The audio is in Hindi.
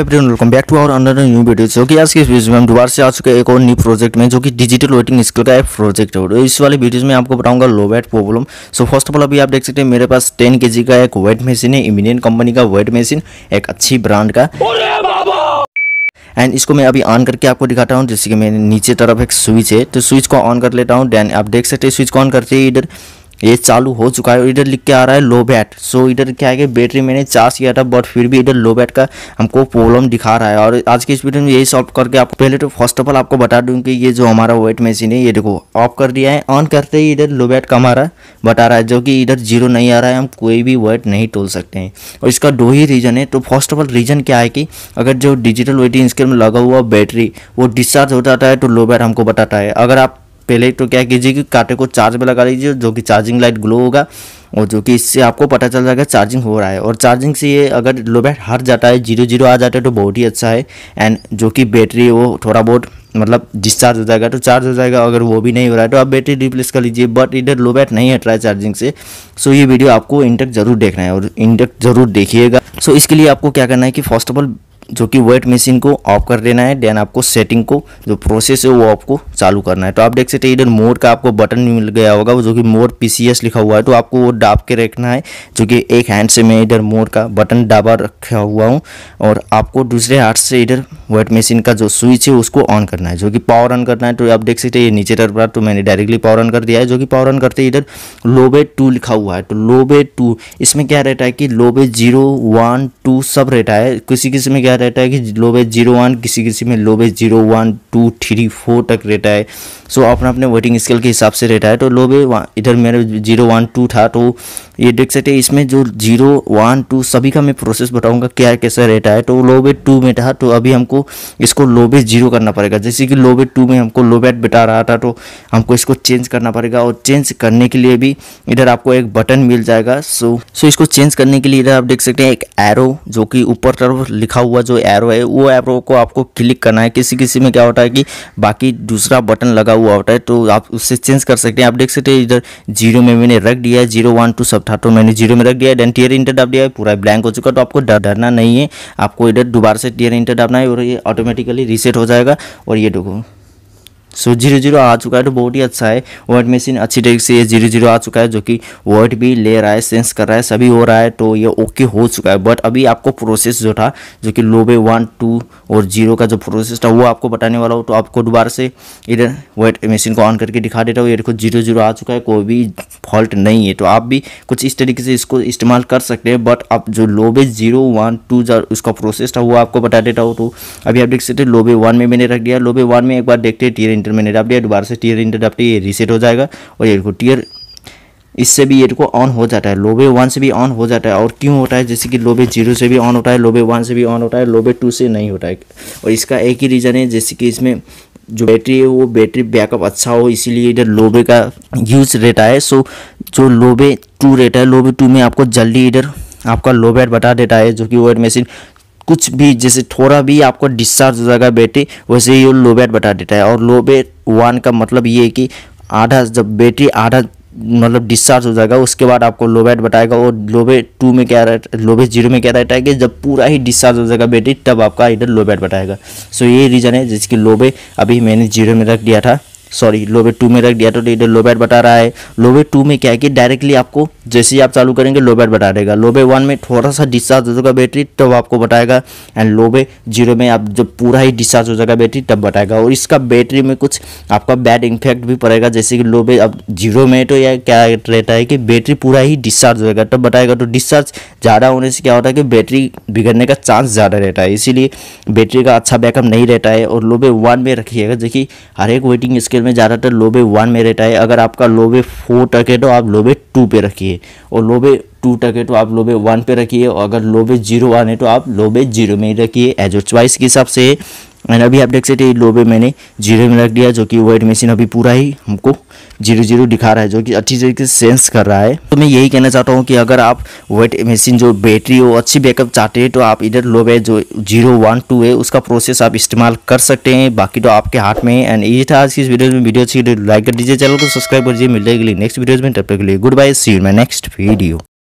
everyone welcome back to our another new video जो कि आज के इस वीडियो में हम दोबारा से आ चुके हैं एक और न्यू प्रोजेक्ट में जो कि डिजिटल वेटिंग स्किल का एक प्रोजेक्ट है इस वाले वीडियोस में आपको बताऊंगा low weight problem so first of all अभी आप देख सकते हैं मेरे पास टेन के का एक वेट मशीन है इमिनियन कंपनी का वेट मशीन एक अच्छी ब्रांड का एंड इसको मैं अभी ऑन करके आपको दिखाता हूँ जैसे कि मेरे नीचे तरफ एक स्विच है तो स्विच को ऑन कर लेता हूँ देन आप देख सकते हैं स्विच को ऑन करते हैं इधर ये चालू हो चुका है इधर लिख के आ रहा है लो बैट सो इधर क्या है कि बैटरी मैंने चार्ज किया था बट फिर भी इधर लो बैट का हमको प्रॉब्लम दिखा रहा है और आज की इस वीडियो में यही सॉल्व करके आपको पहले तो फर्स्ट ऑफ ऑल आपको बता दूँ कि ये जो हमारा वेट मशीन है ये देखो ऑफ कर दिया है ऑन करते ही इधर लो बैट का हमारा बता रहा है जो कि इधर जीरो नहीं आ रहा है हम कोई भी वेट नहीं तोल सकते हैं और इसका दो ही रीज़न है तो फर्स्ट ऑफ ऑल रीज़न क्या है कि अगर जो डिजिटल वेटिंग स्केल में लगा हुआ बैटरी वो डिस्चार्ज हो जाता है तो लो बैट हमको बताता है अगर आप पहले तो क्या कीजिए कि कांटे को चार्ज में लगा लीजिए जो कि चार्जिंग लाइट ग्लो होगा और जो कि इससे आपको पता चल जाएगा चार्जिंग हो रहा है और चार्जिंग से ये अगर लो बैट हट जाता है जीरो जीरो आ जाता है तो बहुत ही अच्छा है एंड जो कि बैटरी वो थोड़ा बहुत मतलब डिस्चार्ज हो जाएगा तो चार्ज हो जाएगा अगर वो भी नहीं हो रहा है तो आप बैटरी रिप्लेस कर लीजिए बट इधर लो बैट नहीं हट रहा है चार्जिंग से सो ये वीडियो आपको इन जरूर देखना है और इन जरूर देखिएगा सो इसके लिए आपको क्या करना है कि फर्स्ट ऑफ ऑल जो कि वेट मशीन को ऑफ कर देना है देन आपको सेटिंग को जो प्रोसेस है वो आपको चालू करना है तो आप देख सकते हैं इधर मोड का आपको बटन मिल गया होगा जो कि मोड पीसीएस लिखा हुआ है तो आपको वो डाब के रखना है जो कि एक हैंड से मैं इधर मोड का बटन डाबा रखा हुआ हूँ और आपको दूसरे हाथ से इधर वेट मशीन का जो स्विच है उसको ऑन करना है जो कि पावर ऑन करना है तो आप देख सकते हैं ये नीचे तरफ तो मैंने डायरेक्टली पावर ऑन कर दिया है जो कि पावर ऑन करते ही इधर लोबे टू लिखा हुआ है तो लोबे टू इसमें क्या रहता है कि लोबे जीरो वन टू सब रहता है किसी किसी में क्या रहता है कि लोबे जीरो वन किसी किसी में लोबे zero one two three four तक रहता है सो अपना अपने वेटिंग स्केल के हिसाब से रहता है तो लोबे इधर मेरा जीरो वन टू था तो ये देख सकते हैं इसमें जो जीरो वन टू सभी का मैं प्रोसेस बताऊंगा क्या कैसा रहता है तो लो बेट टू में था तो अभी हमको इसको लो बेट जीरो करना पड़ेगा जैसे कि लो बेट टू में हमको लो बेट रहा था तो हमको इसको चेंज करना पड़ेगा और चेंज करने के लिए भी इधर आपको एक बटन मिल जाएगा सो सो इसको चेंज करने के लिए इधर आप देख सकते हैं एक एरो जो कि ऊपर तरफ लिखा हुआ जो एरो है वो एरो को आपको क्लिक करना है किसी किसी में क्या होता है कि बाकी दूसरा बटन लगा हुआ होता है तो आप उससे चेंज कर सकते हैं आप देख सकते हैं इधर जीरो में मैंने रख दिया है जीरो वन टू सब था तो मैंने जीरो में रख दिया देन टीयर इंटर डाप दिया पूरा ब्लैंक हो चुका तो आपको डरना नहीं है आपको इधर दोबारा से टीयर इंटर डापना है और ये ऑटोमेटिकली रीसेट हो जाएगा और ये देखो सो जीरो जीरो आ चुका है तो बहुत ही अच्छा है वर्ड मशीन अच्छी तरीके से ये जीरो जीरो आ चुका है जो कि वर्ड भी ले रहा है सेंस कर रहा है सभी हो रहा है तो ये ओके हो चुका है बट अभी आपको प्रोसेस जो था जो कि लोबे वन टू और जीरो का जो प्रोसेस था वो आपको बताने वाला हो तो आपको दोबारा से इधर वर्ड मशीन को ऑन करके दिखा देता हूँ ये देखो जीरो जीरो आ चुका है कोई भी फॉल्ट नहीं है तो आप भी कुछ इस तरीके से इसको इस्तेमाल कर सकते हैं बट आप जो लोबे जीरो वन टू उसका प्रोसेस था वो आपको बता देता हूँ तो अभी आप देख सकते लोबे वन में मैंने रख दिया लोबे वन में एक बार देखते हैं इंटर में नेट दिया दोबारा से टीयर इंटर अपडेट ये रीसेट हो जाएगा और ये टीयर इससे भी ये को ऑन हो जाता है लोबे वन से भी ऑन हो जाता है और क्यों होता है जैसे कि लोबे जीरो से भी ऑन होता है लोबे वन से भी ऑन होता है लोबे टू से नहीं होता है और इसका एक ही रीज़न है जैसे कि इसमें जो बैटरी है वो बैटरी बैकअप अच्छा हो इसीलिए इधर लोबे का यूज रहता है सो जो लोबे टू रहता है लोबे टू में आपको जल्दी इधर आपका लो बैट बता देता है जो कि वेट मशीन कुछ भी जैसे थोड़ा भी आपको डिस्चार्ज हो जाएगा बैटरी वैसे ही वो लो बैट बता देता है और लो बैट वन का मतलब ये है कि आधा जब बैटरी आधा मतलब डिस्चार्ज हो जाएगा उसके बाद आपको लो बैट बताएगा और लो बैट टू में क्या रहता है लो बैट जीरो में क्या रहता है कि जब पूरा ही डिस्चार्ज हो जाएगा बैटरी तब आपका इधर लो बैट बताएगा सो ये रीज़न है जिसकी लो बैट अभी मैंने जीरो में रख दिया था सॉरी लोबे टू में रख दिया तो इधर लो बैट बता रहा है लोबे टू में क्या है कि डायरेक्टली आपको जैसे ही आप चालू करेंगे लो बैट बता देगा लोबे वन में थोड़ा सा डिस्चार्ज हो जाएगा बैटरी तब आपको बताएगा एंड लोबे जीरो में आप जब पूरा ही डिस्चार्ज हो जाएगा बैटरी तब बताएगा और इसका बैटरी में कुछ आपका बैड इम्फेक्ट भी पड़ेगा जैसे कि लोबे अब जीरो में तो यह क्या रहता है कि बैटरी पूरा ही डिस्चार्ज हो जाएगा तब बताएगा तो डिस्चार्ज ज़्यादा होने से क्या होता है कि बैटरी बिगड़ने का चांस ज़्यादा रहता है इसीलिए बैटरी का अच्छा बैकअप नहीं रहता है और लोबे वन में रखिएगा जो कि हर एक वेटिंग स्केल में ज़्यादातर लोबे वन में रहता है अगर आपका लोबे फोर टक है तो आप लोबे टू पे रखिए और लोबे टू टक है तो आप लोबे वन पे रखिए और अगर लोबे जीरो वन है तो आप लोबे जीरो में ही रखिए एज ऑफ चॉइस के हिसाब से एंड अभी आप देख सकते हैं लो पे मैंने जीरो में रख दिया जो कि वेट मशीन अभी पूरा ही हमको जीरो जीरो दिखा रहा है जो कि अच्छी तरीके से सेंस कर रहा है तो मैं यही कहना चाहता हूँ कि अगर आप वाइट मशीन जो बैटरी हो अच्छी बैकअप चाहते हैं तो आप इधर लो पे जो जीरो वन टू है उसका प्रोसेस आप इस्तेमाल कर सकते हैं बाकी तो आपके हाथ में है एंड ये था आज की वीडियो में वीडियो अच्छी लाइक तो कर दीजिए चैनल को सब्सक्राइब कर दीजिए मिल जाएगी नेक्स्ट वीडियो में तब तक के लिए goodbye see my next video